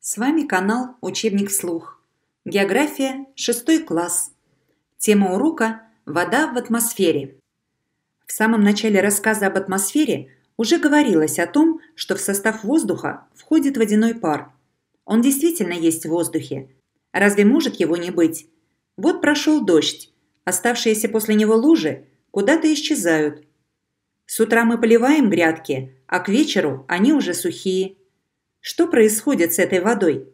С вами канал «Учебник вслух». География, 6 класс. Тема урока «Вода в атмосфере». В самом начале рассказа об атмосфере уже говорилось о том, что в состав воздуха входит водяной пар. Он действительно есть в воздухе. Разве может его не быть? Вот прошел дождь. Оставшиеся после него лужи куда-то исчезают. С утра мы поливаем грядки, а к вечеру они уже сухие – что происходит с этой водой?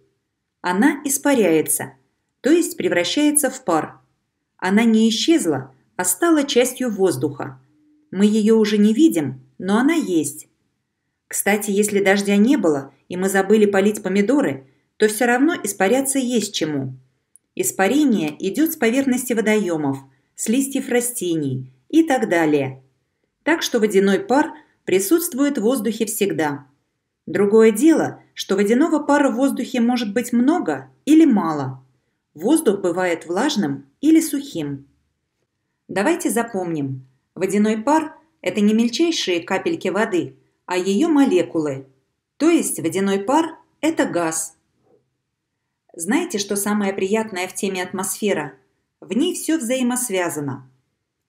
Она испаряется, то есть превращается в пар. Она не исчезла, а стала частью воздуха. Мы ее уже не видим, но она есть. Кстати, если дождя не было, и мы забыли полить помидоры, то все равно испаряться есть чему. Испарение идет с поверхности водоемов, с листьев растений и так далее. Так что водяной пар присутствует в воздухе всегда. Другое дело, что водяного пара в воздухе может быть много или мало. Воздух бывает влажным или сухим. Давайте запомним. Водяной пар – это не мельчайшие капельки воды, а ее молекулы. То есть водяной пар – это газ. Знаете, что самое приятное в теме атмосфера? В ней все взаимосвязано.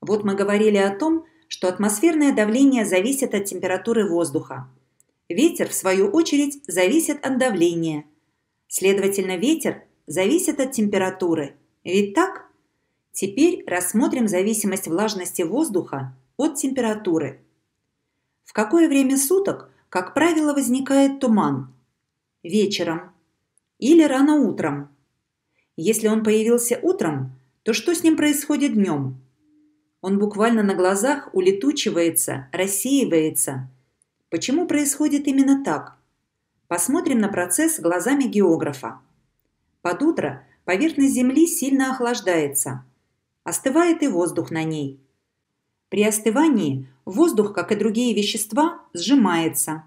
Вот мы говорили о том, что атмосферное давление зависит от температуры воздуха. Ветер, в свою очередь, зависит от давления. Следовательно, ветер зависит от температуры. Ведь так? Теперь рассмотрим зависимость влажности воздуха от температуры. В какое время суток, как правило, возникает туман? Вечером или рано утром? Если он появился утром, то что с ним происходит днем? Он буквально на глазах улетучивается, рассеивается – Почему происходит именно так? Посмотрим на процесс глазами географа. Под утро поверхность Земли сильно охлаждается. Остывает и воздух на ней. При остывании воздух, как и другие вещества, сжимается.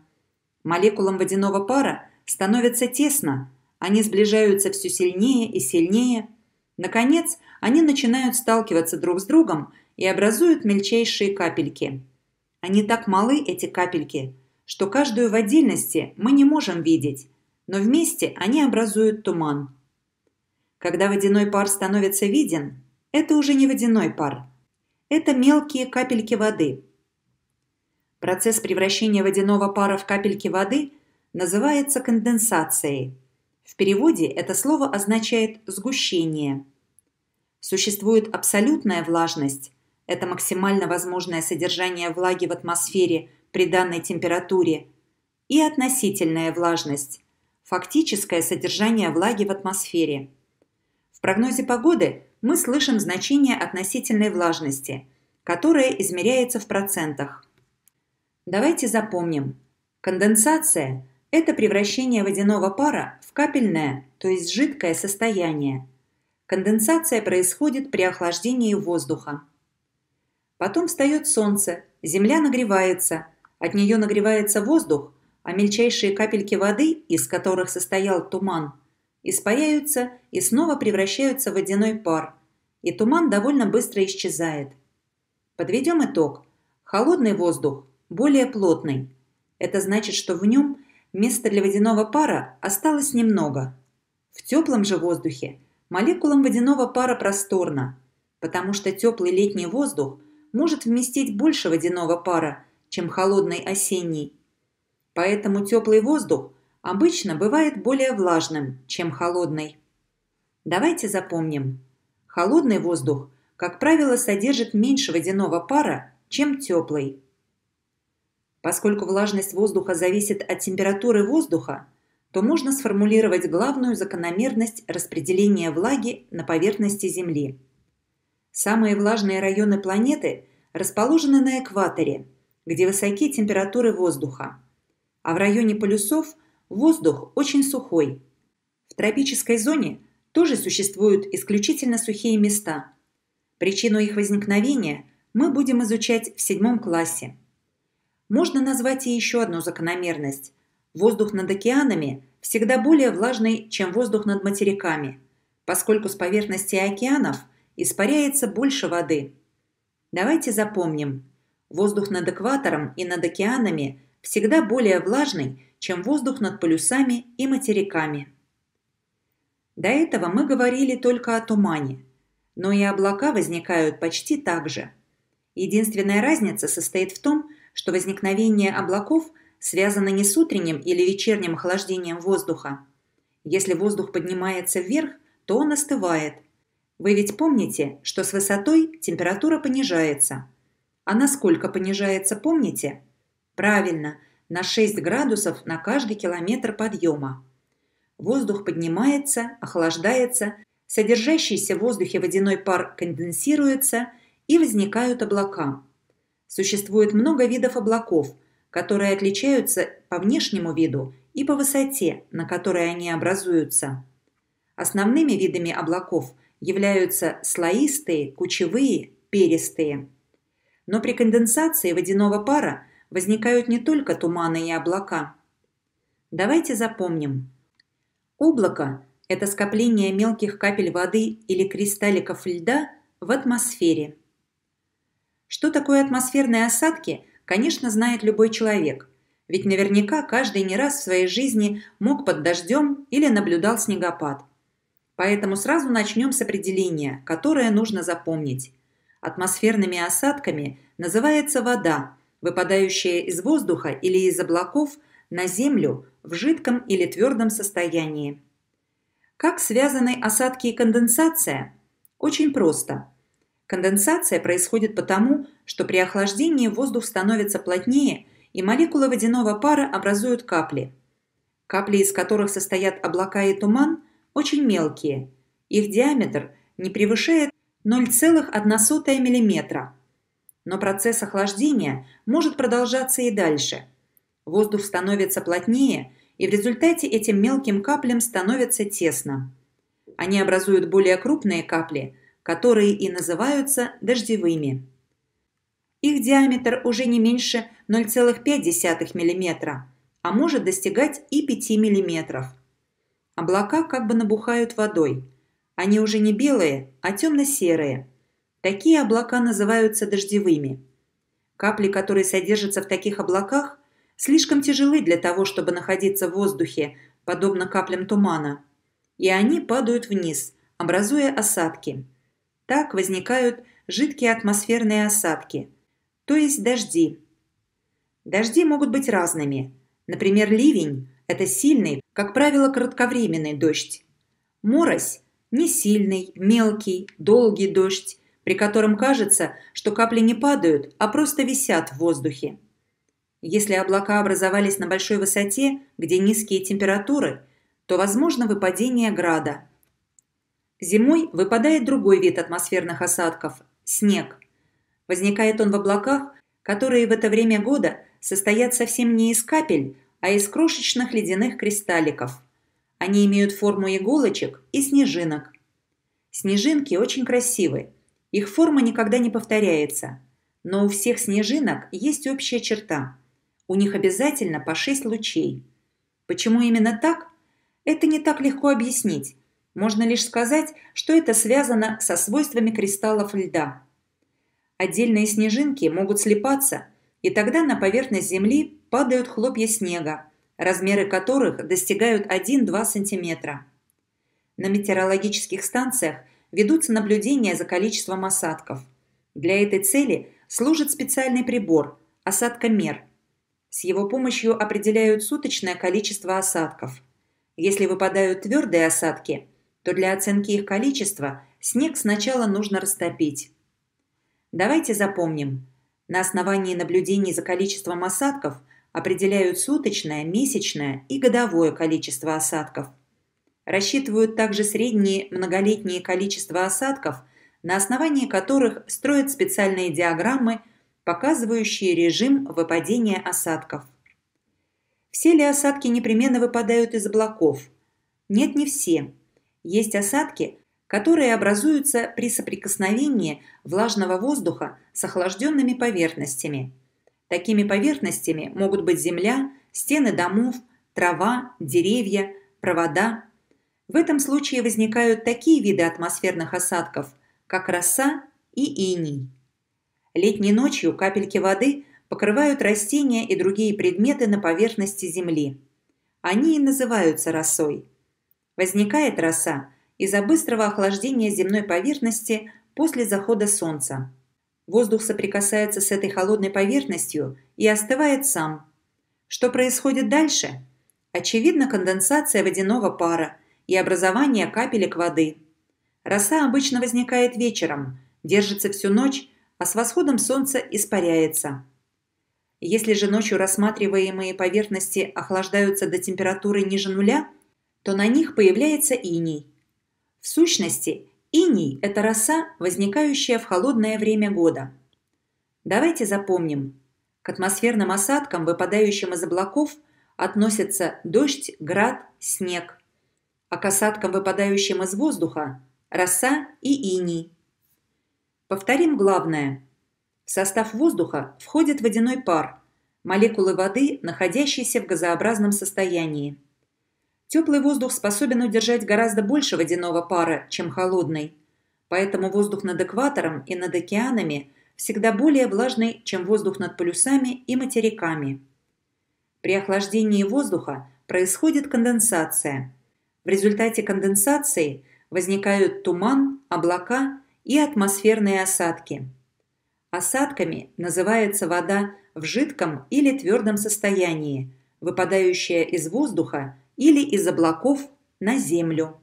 Молекулам водяного пара становится тесно, они сближаются все сильнее и сильнее. Наконец, они начинают сталкиваться друг с другом и образуют мельчайшие капельки – они так малы, эти капельки, что каждую в отдельности мы не можем видеть, но вместе они образуют туман. Когда водяной пар становится виден, это уже не водяной пар. Это мелкие капельки воды. Процесс превращения водяного пара в капельки воды называется конденсацией. В переводе это слово означает «сгущение». Существует абсолютная влажность, это максимально возможное содержание влаги в атмосфере при данной температуре и относительная влажность – фактическое содержание влаги в атмосфере. В прогнозе погоды мы слышим значение относительной влажности, которое измеряется в процентах. Давайте запомним. Конденсация – это превращение водяного пара в капельное, то есть жидкое состояние. Конденсация происходит при охлаждении воздуха. Потом встает солнце, земля нагревается, от нее нагревается воздух, а мельчайшие капельки воды, из которых состоял туман, испаряются и снова превращаются в водяной пар, и туман довольно быстро исчезает. Подведем итог. Холодный воздух более плотный. Это значит, что в нем места для водяного пара осталось немного. В теплом же воздухе молекулам водяного пара просторно, потому что теплый летний воздух может вместить больше водяного пара, чем холодный осенний. Поэтому теплый воздух обычно бывает более влажным, чем холодный. Давайте запомним. Холодный воздух, как правило, содержит меньше водяного пара, чем теплый. Поскольку влажность воздуха зависит от температуры воздуха, то можно сформулировать главную закономерность распределения влаги на поверхности Земли – Самые влажные районы планеты расположены на экваторе, где высокие температуры воздуха, а в районе полюсов воздух очень сухой. В тропической зоне тоже существуют исключительно сухие места. Причину их возникновения мы будем изучать в седьмом классе. Можно назвать и еще одну закономерность. Воздух над океанами всегда более влажный, чем воздух над материками, поскольку с поверхности океанов – испаряется больше воды. Давайте запомним, воздух над экватором и над океанами всегда более влажный, чем воздух над полюсами и материками. До этого мы говорили только о тумане, но и облака возникают почти так же. Единственная разница состоит в том, что возникновение облаков связано не с утренним или вечерним охлаждением воздуха. Если воздух поднимается вверх, то он остывает – вы ведь помните, что с высотой температура понижается. А насколько понижается, помните? Правильно, на 6 градусов на каждый километр подъема. Воздух поднимается, охлаждается, содержащийся в воздухе водяной пар конденсируется и возникают облака. Существует много видов облаков, которые отличаются по внешнему виду и по высоте, на которой они образуются. Основными видами облаков – являются слоистые, кучевые, перистые. Но при конденсации водяного пара возникают не только туманы и облака. Давайте запомним. Облако – это скопление мелких капель воды или кристалликов льда в атмосфере. Что такое атмосферные осадки, конечно, знает любой человек. Ведь наверняка каждый не раз в своей жизни мог под дождем или наблюдал снегопад. Поэтому сразу начнем с определения, которое нужно запомнить. Атмосферными осадками называется вода, выпадающая из воздуха или из облаков на землю в жидком или твердом состоянии. Как связаны осадки и конденсация? Очень просто. Конденсация происходит потому, что при охлаждении воздух становится плотнее, и молекулы водяного пара образуют капли. Капли, из которых состоят облака и туман, очень мелкие. Их диаметр не превышает 0,1 мм. Но процесс охлаждения может продолжаться и дальше. Воздух становится плотнее, и в результате этим мелким каплям становится тесно. Они образуют более крупные капли, которые и называются дождевыми. Их диаметр уже не меньше 0,5 мм, а может достигать и 5 мм. Облака как бы набухают водой. Они уже не белые, а темно-серые. Такие облака называются дождевыми. Капли, которые содержатся в таких облаках, слишком тяжелы для того, чтобы находиться в воздухе, подобно каплям тумана. И они падают вниз, образуя осадки. Так возникают жидкие атмосферные осадки, то есть дожди. Дожди могут быть разными. Например, ливень – это сильный, как правило, кратковременный дождь. Морось – не сильный, мелкий, долгий дождь, при котором кажется, что капли не падают, а просто висят в воздухе. Если облака образовались на большой высоте, где низкие температуры, то возможно выпадение града. Зимой выпадает другой вид атмосферных осадков – снег. Возникает он в облаках, которые в это время года состоят совсем не из капель, а из крошечных ледяных кристалликов. Они имеют форму иголочек и снежинок. Снежинки очень красивы. Их форма никогда не повторяется. Но у всех снежинок есть общая черта. У них обязательно по 6 лучей. Почему именно так? Это не так легко объяснить. Можно лишь сказать, что это связано со свойствами кристаллов льда. Отдельные снежинки могут слипаться, и тогда на поверхность Земли падают хлопья снега, размеры которых достигают 1-2 см. На метеорологических станциях ведутся наблюдения за количеством осадков. Для этой цели служит специальный прибор – осадкомер. С его помощью определяют суточное количество осадков. Если выпадают твердые осадки, то для оценки их количества снег сначала нужно растопить. Давайте запомним. На основании наблюдений за количеством осадков – определяют суточное, месячное и годовое количество осадков. Рассчитывают также средние многолетние количества осадков, на основании которых строят специальные диаграммы, показывающие режим выпадения осадков. Все ли осадки непременно выпадают из облаков? Нет, не все. Есть осадки, которые образуются при соприкосновении влажного воздуха с охлажденными поверхностями – Такими поверхностями могут быть земля, стены домов, трава, деревья, провода. В этом случае возникают такие виды атмосферных осадков, как роса и иней. Летней ночью капельки воды покрывают растения и другие предметы на поверхности земли. Они и называются росой. Возникает роса из-за быстрого охлаждения земной поверхности после захода солнца. Воздух соприкасается с этой холодной поверхностью и остывает сам. Что происходит дальше? Очевидно, конденсация водяного пара и образование капелек воды. Роса обычно возникает вечером, держится всю ночь, а с восходом солнца испаряется. Если же ночью рассматриваемые поверхности охлаждаются до температуры ниже нуля, то на них появляется иней. В сущности, Иний – это роса, возникающая в холодное время года. Давайте запомним. К атмосферным осадкам, выпадающим из облаков, относятся дождь, град, снег. А к осадкам, выпадающим из воздуха – роса и иний. Повторим главное. В состав воздуха входит водяной пар – молекулы воды, находящиеся в газообразном состоянии. Теплый воздух способен удержать гораздо больше водяного пара, чем холодный. Поэтому воздух над экватором и над океанами всегда более влажный, чем воздух над полюсами и материками. При охлаждении воздуха происходит конденсация. В результате конденсации возникают туман, облака и атмосферные осадки. Осадками называется вода в жидком или твердом состоянии, выпадающая из воздуха или из облаков на землю.